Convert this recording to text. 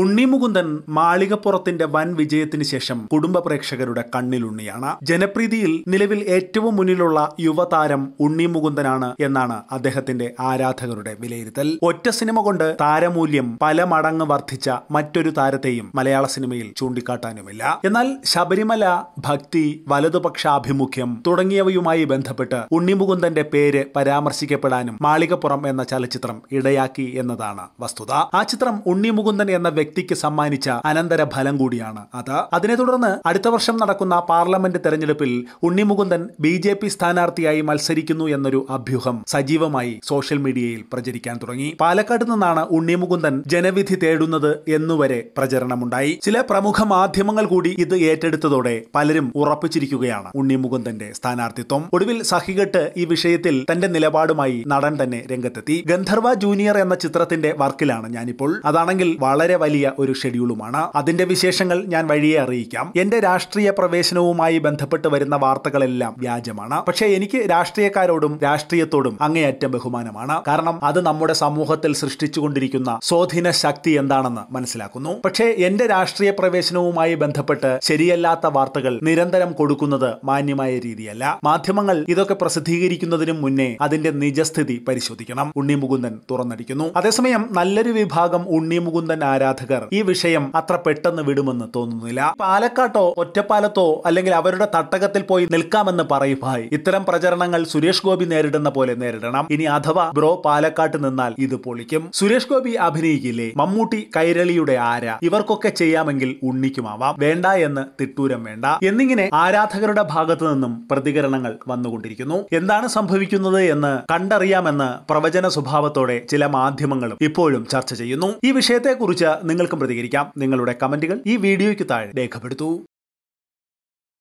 ഉണ്ണിമുകുന്ദൻ മാളികപ്പുറത്തിന്റെ വൻ വിജയത്തിന് ശേഷം കുടുംബ പ്രേക്ഷകരുടെ കണ്ണിലുണ്ണിയാണ് ജനപ്രീതിയിൽ നിലവിൽ ഏറ്റവും മുന്നിലുള്ള യുവതാരം ഉണ്ണി മുകുന്ദനാണ് എന്നാണ് അദ്ദേഹത്തിന്റെ ആരാധകരുടെ വിലയിരുത്തൽ ഒറ്റ സിനിമ കൊണ്ട് താരമൂല്യം പല മടങ്ങ് വർദ്ധിച്ച മറ്റൊരു താരത്തെയും മലയാള സിനിമയിൽ ചൂണ്ടിക്കാട്ടാനുമില്ല എന്നാൽ ശബരിമല ഭക്തി വലതുപക്ഷ ആഭിമുഖ്യം തുടങ്ങിയവയുമായി ബന്ധപ്പെട്ട് ഉണ്ണിമുകുന്ദന്റെ പേര് പരാമർശിക്കപ്പെടാനും മാളികപ്പുറം എന്ന ചലച്ചിത്രം ഇടയാക്കി എന്നതാണ് വസ്തുത ആ ചിത്രം ഉണ്ണിമുകുന്ദൻ എന്ന വ്യക്തിക്ക് സമ്മാനിച്ച അനന്തര ഫലം കൂടിയാണ് അത് അതിനെ തുടർന്ന് അടുത്ത വർഷം നടക്കുന്ന പാർലമെന്റ് തെരഞ്ഞെടുപ്പിൽ ഉണ്ണിമുകുന്ദൻ ബി ജെ പി സ്ഥാനാർത്ഥിയായി മത്സരിക്കുന്നു എന്നൊരു അഭ്യൂഹം സജീവമായി സോഷ്യൽ മീഡിയയിൽ പ്രചരിക്കാൻ തുടങ്ങി പാലക്കാട് നിന്നാണ് ഉണ്ണിമുകുന്ദൻ ജനവിധി തേടുന്നത് എന്നുവരെ പ്രചരണമുണ്ടായി ചില പ്രമുഖ മാധ്യമങ്ങൾ കൂടി ഇത് ഏറ്റെടുത്തതോടെ പലരും ഉറപ്പിച്ചിരിക്കുകയാണ് ഉണ്ണിമുകുന്ദന്റെ സ്ഥാനാർത്ഥിത്വം ഒടുവിൽ സഹികെട്ട് ഈ വിഷയത്തിൽ തന്റെ നിലപാടുമായി നടൻ തന്നെ രംഗത്തെത്തി ഗന്ധർവ ജൂനിയർ എന്ന ചിത്രത്തിന്റെ വർക്കിലാണ് ഞാനിപ്പോൾ അതാണെങ്കിൽ വളരെ വലിയ വലിയ ഒരു ഷെഡ്യൂളുമാണ് അതിന്റെ വിശേഷങ്ങൾ ഞാൻ വഴിയെ അറിയിക്കാം എന്റെ രാഷ്ട്രീയ പ്രവേശനവുമായി ബന്ധപ്പെട്ട് വരുന്ന വാർത്തകളെല്ലാം വ്യാജമാണ് പക്ഷേ എനിക്ക് രാഷ്ട്രീയക്കാരോടും രാഷ്ട്രീയത്തോടും അങ്ങേയറ്റം ബഹുമാനമാണ് കാരണം അത് നമ്മുടെ സമൂഹത്തിൽ സൃഷ്ടിച്ചുകൊണ്ടിരിക്കുന്ന സ്വാധീന ശക്തി എന്താണെന്ന് മനസ്സിലാക്കുന്നു പക്ഷേ എന്റെ രാഷ്ട്രീയ പ്രവേശനവുമായി ബന്ധപ്പെട്ട് ശരിയല്ലാത്ത വാർത്തകൾ നിരന്തരം കൊടുക്കുന്നത് മാന്യമായ രീതിയല്ല മാധ്യമങ്ങൾ ഇതൊക്കെ പ്രസിദ്ധീകരിക്കുന്നതിനും മുന്നേ അതിന്റെ നിജസ്ഥിതി പരിശോധിക്കണം ഉണ്ണി മുകുന്ദൻ തുറന്നടിക്കുന്നു അതേസമയം നല്ലൊരു വിഭാഗം ഉണ്ണി മുകുന്ദൻ ആരാധന ആരാധകർ ഈ വിഷയം അത്ര പെട്ടെന്ന് വിടുമെന്ന് തോന്നുന്നില്ല പാലക്കാട്ടോ ഒറ്റപ്പാലത്തോ അല്ലെങ്കിൽ അവരുടെ തട്ടകത്തിൽ പോയി നിൽക്കാമെന്ന് പറയുമായി ഇത്തരം പ്രചരണങ്ങൾ സുരേഷ് ഗോപി നേരിടുന്ന പോലെ നേരിടണം ഇനി അഥവാ ബ്രോ പാലക്കാട്ട് നിന്നാൽ ഇത് പൊളിക്കും സുരേഷ് ഗോപി അഭിനയിക്കില്ലേ മമ്മൂട്ടി കൈരളിയുടെ ആര ഇവർക്കൊക്കെ ചെയ്യാമെങ്കിൽ ഉണ്ണിക്കുമാവാം വേണ്ട എന്ന് തിട്ടൂരം വേണ്ട എന്നിങ്ങനെ ആരാധകരുടെ ഭാഗത്തു നിന്നും പ്രതികരണങ്ങൾ വന്നുകൊണ്ടിരിക്കുന്നു എന്താണ് സംഭവിക്കുന്നത് എന്ന് കണ്ടറിയാമെന്ന് പ്രവചന സ്വഭാവത്തോടെ ചില മാധ്യമങ്ങളും ഇപ്പോഴും ചർച്ച ചെയ്യുന്നു ഈ വിഷയത്തെക്കുറിച്ച് നിങ്ങൾക്കും പ്രതികരിക്കാം നിങ്ങളുടെ കമന്റുകൾ ഈ വീഡിയോയ്ക്ക് താഴെ രേഖപ്പെടുത്തൂ